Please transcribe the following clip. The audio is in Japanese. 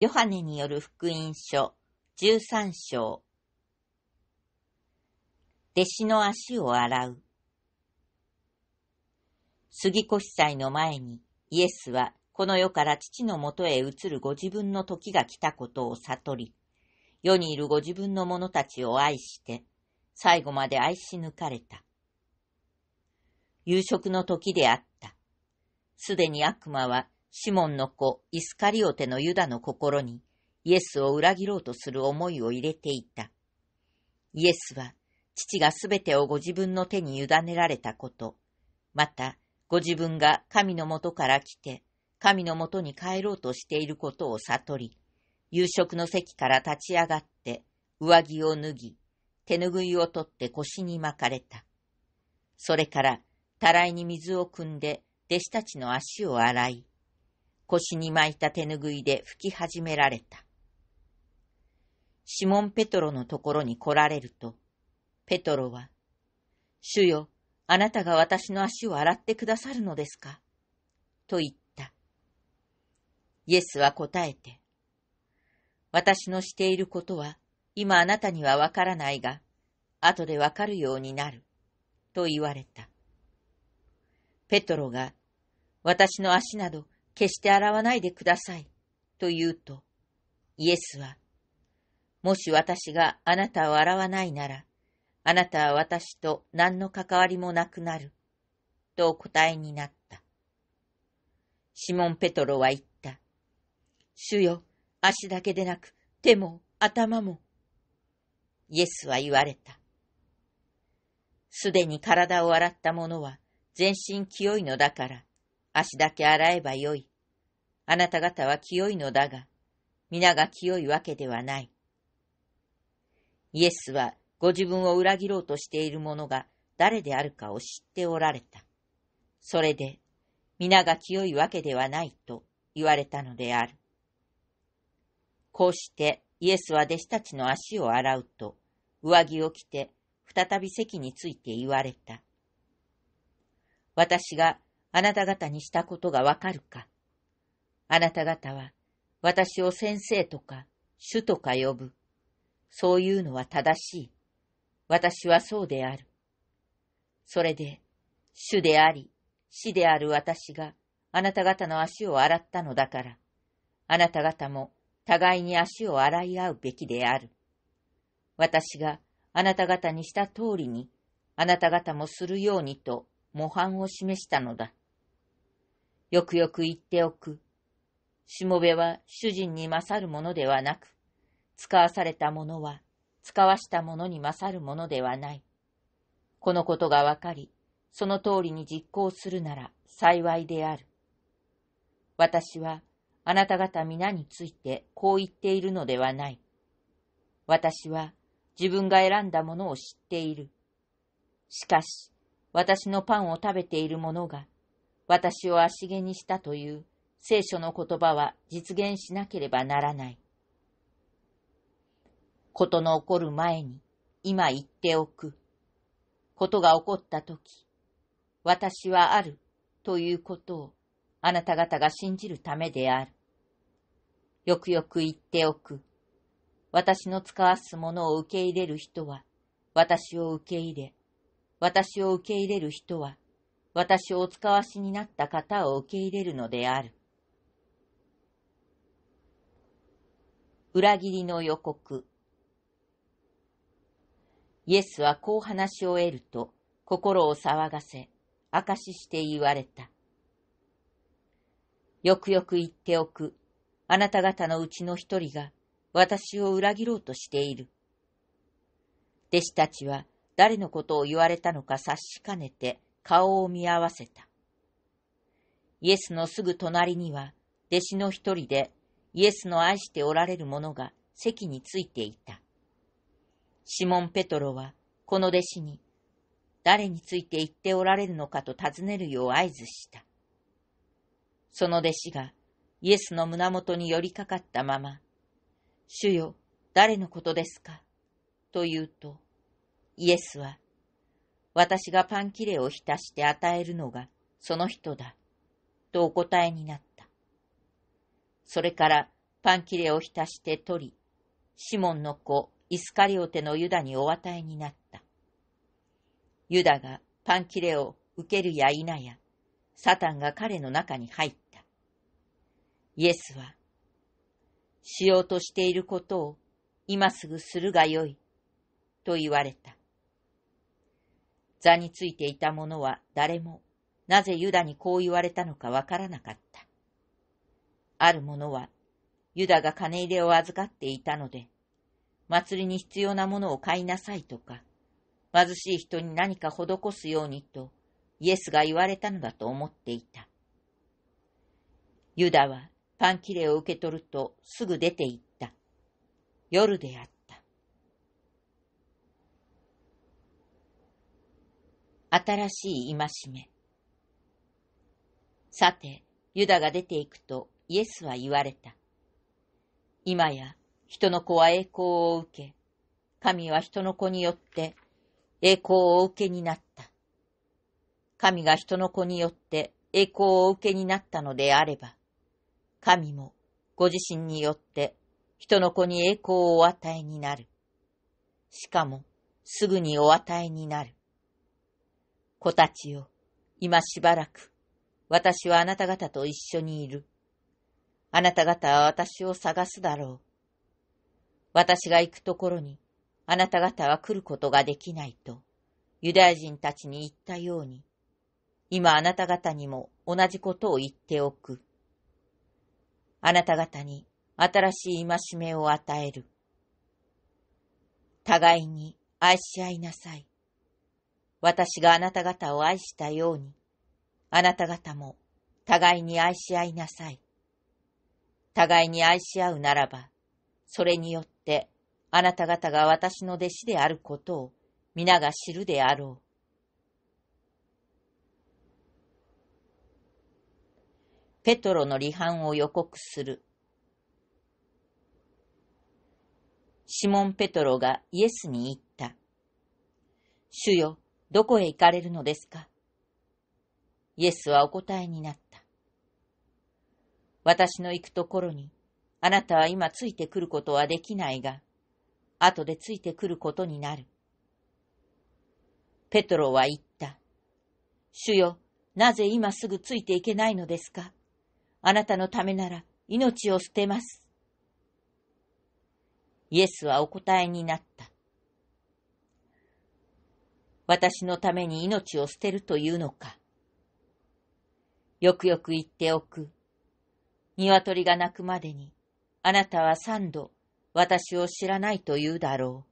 ヨハネによる福音書十三章弟子の足を洗う杉越祭の前にイエスはこの世から父のもとへ移るご自分の時が来たことを悟り、世にいるご自分の者たちを愛して、最後まで愛し抜かれた。夕食の時であった。すでに悪魔はシモンの子、イスカリオテのユダの心に、イエスを裏切ろうとする思いを入れていた。イエスは、父がすべてをご自分の手に委ねられたこと、また、ご自分が神のもとから来て、神のもとに帰ろうとしていることを悟り、夕食の席から立ち上がって、上着を脱ぎ、手ぬぐいを取って腰に巻かれた。それから、たらいに水を汲んで、弟子たちの足を洗い、腰に巻いた手ぬぐいで拭き始められた。シモン・ペトロのところに来られると、ペトロは、主よ、あなたが私の足を洗ってくださるのですかと言った。イエスは答えて、私のしていることは今あなたにはわからないが、後でわかるようになる、と言われた。ペトロが、私の足など決して洗わないでください。と言うと、イエスは、もし私があなたを洗わないなら、あなたは私と何の関わりもなくなる。とお答えになった。シモン・ペトロは言った。主よ、足だけでなく、手も頭も。イエスは言われた。すでに体を洗った者は全身清いのだから、足だけ洗えばよい。あなた方は清いのだが、皆が清いわけではない。イエスはご自分を裏切ろうとしている者が誰であるかを知っておられた。それで、皆が清いわけではないと言われたのである。こうしてイエスは弟子たちの足を洗うと、上着を着て再び席について言われた。私があなた方にしたことがわかるかあなた方は私を先生とか主とか呼ぶ。そういうのは正しい。私はそうである。それで、主であり、死である私があなた方の足を洗ったのだから、あなた方も互いに足を洗い合うべきである。私があなた方にした通りに、あなた方もするようにと模範を示したのだ。よくよく言っておく。しもべは主人に勝るものではなく、使わされたものは使わしたものに勝るものではない。このことがわかり、その通りに実行するなら幸いである。私はあなた方皆についてこう言っているのではない。私は自分が選んだものを知っている。しかし、私のパンを食べている者が、私を足毛にしたという聖書の言葉は実現しなければならない。ことの起こる前に、今言っておく。ことが起こった時、私はあるということをあなた方が信じるためである。よくよく言っておく。私の使わすものを受け入れる人は、私を受け入れ、私を受け入れる人は、私をお使わしになった方を受け入れるのである。裏切りの予告。イエスはこう話し終えると、心を騒がせ、証しして言われた。よくよく言っておく。あなた方のうちの一人が私を裏切ろうとしている。弟子たちは誰のことを言われたのか察しかねて顔を見合わせた。イエスのすぐ隣には弟子の一人でイエスの愛しておられる者が席についていた。シモン・ペトロはこの弟子に、誰について言っておられるのかと尋ねるよう合図した。その弟子がイエスの胸元に寄りかかったまま、主よ、誰のことですかと言うと、イエスは、私がパン切れを浸して与えるのがその人だ、とお答えになった。それからパン切れを浸して取り、シモンの子、イスカリオテのユダにお与えになった。ユダがパン切れを受けるや否や、サタンが彼の中に入った。イエスは、しようとしていることを今すぐするがよい、と言われた。座についていた者は誰も、なぜユダにこう言われたのかわからなかった。ある者は、ユダが金入れを預かっていたので、祭りに必要なものを買いなさいとか、貧しい人に何か施すようにと、イエスが言われたのだと思っていた。ユダはパン切れを受け取るとすぐ出て行った。夜であった。新しい戒め。さて、ユダが出て行くとイエスは言われた。今や人の子は栄光を受け、神は人の子によって栄光を受けになった。神が人の子によって栄光を受けになったのであれば、神もご自身によって人の子に栄光をお与えになる。しかもすぐにお与えになる。子たちよ、今しばらく、私はあなた方と一緒にいる。あなた方は私を探すだろう。私が行くところに、あなた方は来ることができないと、ユダヤ人たちに言ったように、今あなた方にも同じことを言っておく。あなた方に新しい戒めを与える。互いに愛し合いなさい。私があなた方を愛したように、あなた方も互いに愛し合いなさい。互いに愛し合うならば、それによってあなた方が私の弟子であることを皆が知るであろう。ペトロの離反を予告する。シモン・ペトロがイエスに言った。主よ、どこへ行かれるのですかイエスはお答えになった。私の行くところに、あなたは今ついてくることはできないが、後でついてくることになる。ペトロは言った。主よ、なぜ今すぐついていけないのですかあなたのためなら命を捨てます。イエスはお答えになった。私のために命を捨てるというのか。よくよく言っておく。鶏が鳴くまでに、あなたは三度、私を知らないと言うだろう。